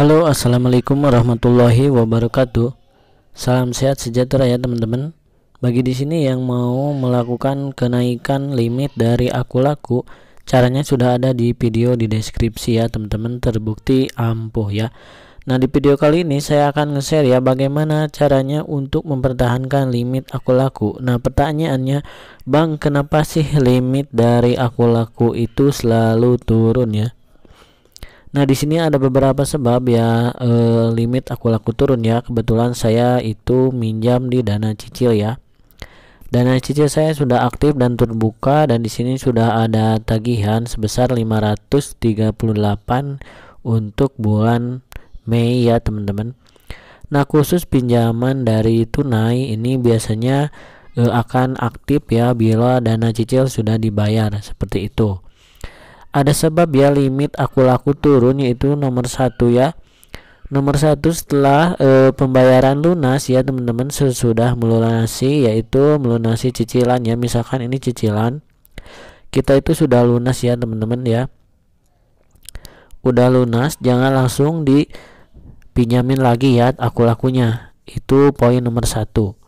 Halo assalamualaikum warahmatullahi wabarakatuh Salam sehat sejahtera ya teman-teman Bagi di sini yang mau melakukan kenaikan limit dari aku laku Caranya sudah ada di video di deskripsi ya teman-teman Terbukti ampuh ya Nah di video kali ini saya akan nge-share ya bagaimana caranya untuk mempertahankan limit aku laku Nah pertanyaannya Bang kenapa sih limit dari aku laku itu selalu turun ya Nah, di sini ada beberapa sebab ya e, limit aku laku turun ya. Kebetulan saya itu minjam di dana cicil ya. Dana cicil saya sudah aktif dan terbuka dan di sini sudah ada tagihan sebesar 538 untuk bulan Mei ya, teman-teman. Nah, khusus pinjaman dari tunai ini biasanya e, akan aktif ya bila dana cicil sudah dibayar seperti itu ada sebab ya limit aku laku turun yaitu nomor satu ya nomor satu setelah e, pembayaran lunas ya teman-teman sesudah melunasi yaitu melunasi cicilan ya misalkan ini cicilan kita itu sudah lunas ya teman-teman ya udah lunas jangan langsung dipinjamin lagi ya aku lakunya itu poin nomor satu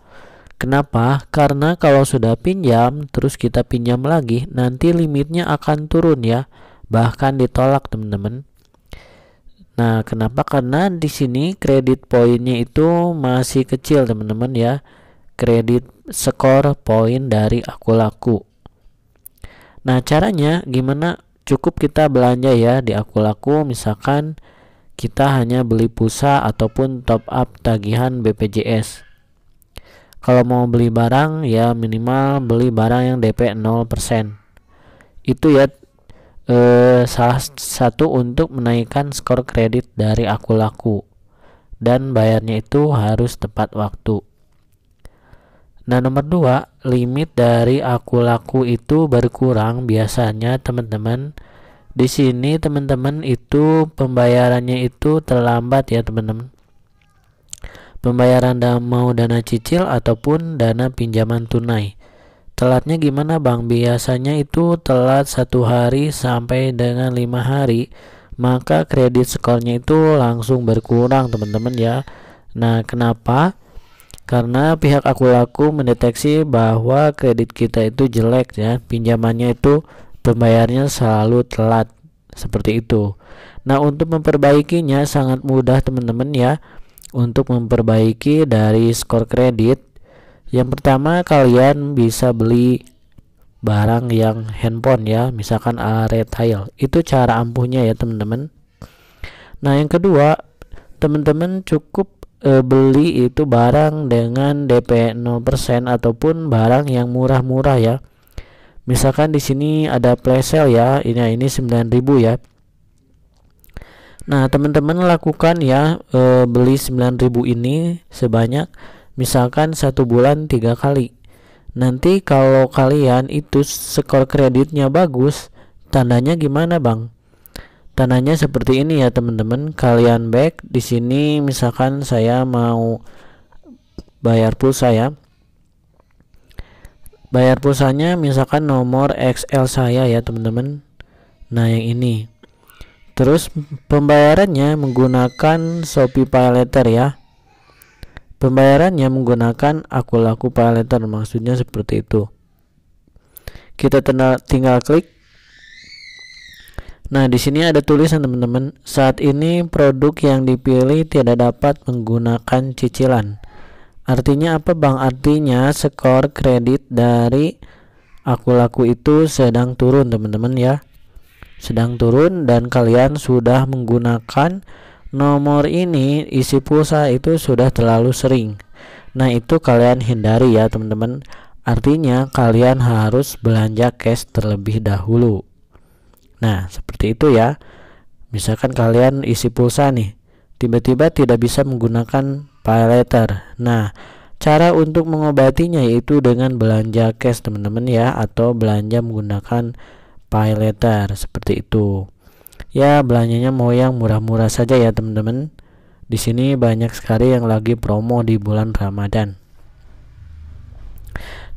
Kenapa? Karena kalau sudah pinjam, terus kita pinjam lagi, nanti limitnya akan turun ya, bahkan ditolak teman-teman. Nah, kenapa? Karena di sini kredit poinnya itu masih kecil teman-teman ya, kredit skor poin dari aku laku. Nah, caranya gimana? Cukup kita belanja ya di aku laku, misalkan kita hanya beli pulsa ataupun top up tagihan BPJS kalau mau beli barang ya minimal beli barang yang DP 0% itu ya eh, salah satu untuk menaikkan skor kredit dari aku laku dan bayarnya itu harus tepat waktu nah nomor dua limit dari aku laku itu berkurang biasanya teman-teman di sini teman-teman itu pembayarannya itu terlambat ya teman-teman Pembayaran dan mau dana cicil ataupun dana pinjaman tunai. Telatnya gimana bang? Biasanya itu telat satu hari sampai dengan lima hari, maka kredit skornya itu langsung berkurang teman-teman ya. Nah kenapa? Karena pihak aku laku mendeteksi bahwa kredit kita itu jelek ya, pinjamannya itu pembayarnya selalu telat seperti itu. Nah untuk memperbaikinya sangat mudah teman-teman ya untuk memperbaiki dari skor kredit. Yang pertama kalian bisa beli barang yang handphone ya, misalkan a retail. Itu cara ampuhnya ya teman-teman. Nah yang kedua teman-teman cukup e, beli itu barang dengan DP 0% ataupun barang yang murah-murah ya. Misalkan di sini ada play sale ya, ini ini 9000 ya. Nah, teman-teman lakukan ya e, beli 9000 ini sebanyak misalkan satu bulan tiga kali. Nanti kalau kalian itu skor kreditnya bagus, tandanya gimana, Bang? Tandanya seperti ini ya, teman-teman. Kalian back di sini misalkan saya mau bayar pulsa ya. Bayar pulsanya misalkan nomor XL saya ya, teman-teman. Nah, yang ini. Terus pembayarannya menggunakan Shopee Paylater ya. Pembayarannya menggunakan aku laku Paylater maksudnya seperti itu. Kita tinggal klik. Nah, di sini ada tulisan teman-teman, saat ini produk yang dipilih tidak dapat menggunakan cicilan. Artinya apa, Bang? Artinya skor kredit dari aku laku itu sedang turun, teman-teman ya sedang turun dan kalian sudah menggunakan nomor ini isi pulsa itu sudah terlalu sering nah itu kalian hindari ya teman-teman artinya kalian harus belanja cash terlebih dahulu nah seperti itu ya misalkan kalian isi pulsa nih tiba-tiba tidak bisa menggunakan pay letter nah Cara untuk mengobatinya yaitu dengan belanja cash teman-teman ya atau belanja menggunakan pay letter seperti itu ya belanjanya mau yang murah-murah saja ya teman-teman di sini banyak sekali yang lagi promo di bulan Ramadan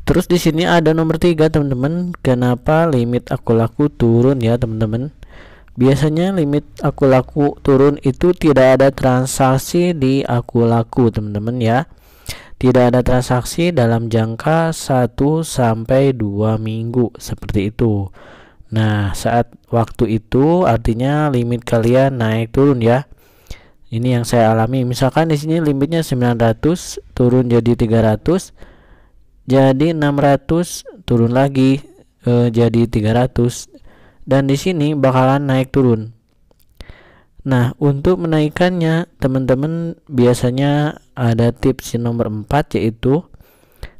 terus di sini ada nomor tiga teman-teman kenapa limit aku laku turun ya teman-teman biasanya limit aku laku turun itu tidak ada transaksi di aku laku teman-teman ya tidak ada transaksi dalam jangka 1 sampai 2 minggu seperti itu Nah, saat waktu itu artinya limit kalian naik turun ya. Ini yang saya alami. Misalkan di sini limitnya 900 turun jadi 300 jadi 600 turun lagi e, jadi 300 dan di sini bakalan naik turun. Nah, untuk menaikkannya teman-teman biasanya ada tips nomor 4 yaitu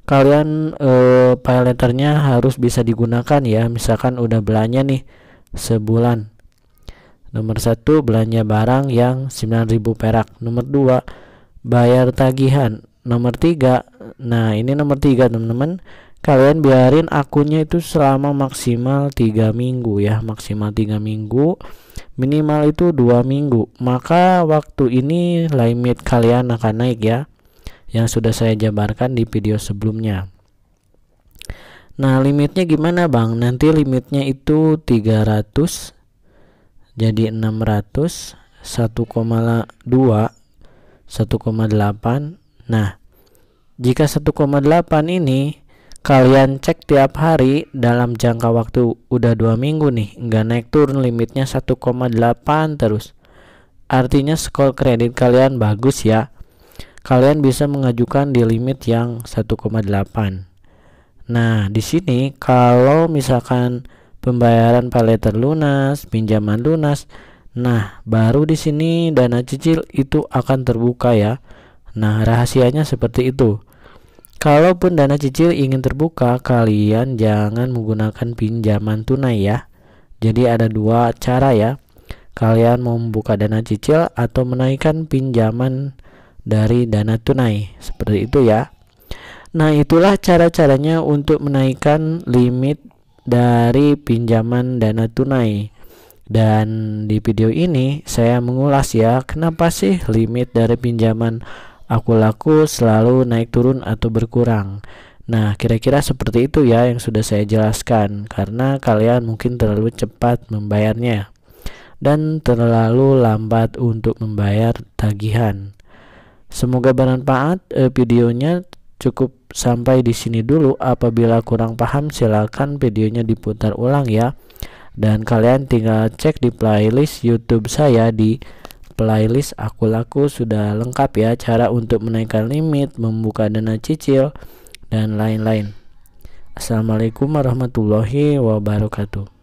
kalian eh, letternya harus bisa digunakan ya misalkan udah belanja nih sebulan nomor satu belanja barang yang 9000 perak nomor dua bayar tagihan nomor tiga nah ini nomor tiga teman-teman kalian biarin akunnya itu selama maksimal tiga minggu ya maksimal tiga minggu minimal itu dua minggu maka waktu ini limit kalian akan naik ya yang sudah saya jabarkan di video sebelumnya. Nah, limitnya gimana, Bang? Nanti limitnya itu 300 jadi 600 1,2 1,8 Nah, jika 1,8 ini kalian cek tiap hari dalam jangka waktu udah dua minggu nih, nggak naik turun limitnya 1,8 terus. Artinya skor kredit kalian bagus ya kalian bisa mengajukan di limit yang 1,8 nah di sini kalau misalkan pembayaran paleter lunas pinjaman lunas nah baru di sini dana cicil itu akan terbuka ya nah rahasianya seperti itu Kalaupun dana cicil ingin terbuka, kalian jangan menggunakan pinjaman tunai ya. Jadi ada dua cara ya. Kalian mau membuka dana cicil atau menaikkan pinjaman dari dana tunai. Seperti itu ya. Nah, itulah cara-caranya untuk menaikkan limit dari pinjaman dana tunai. Dan di video ini saya mengulas ya, kenapa sih limit dari pinjaman aku laku selalu naik turun atau berkurang. Nah, kira-kira seperti itu ya yang sudah saya jelaskan karena kalian mungkin terlalu cepat membayarnya dan terlalu lambat untuk membayar tagihan. Semoga bermanfaat eh, videonya. Cukup sampai di sini dulu. Apabila kurang paham silakan videonya diputar ulang ya. Dan kalian tinggal cek di playlist YouTube saya di playlist aku laku sudah lengkap ya cara untuk menaikkan limit, membuka dana cicil dan lain-lain. Assalamualaikum warahmatullahi wabarakatuh.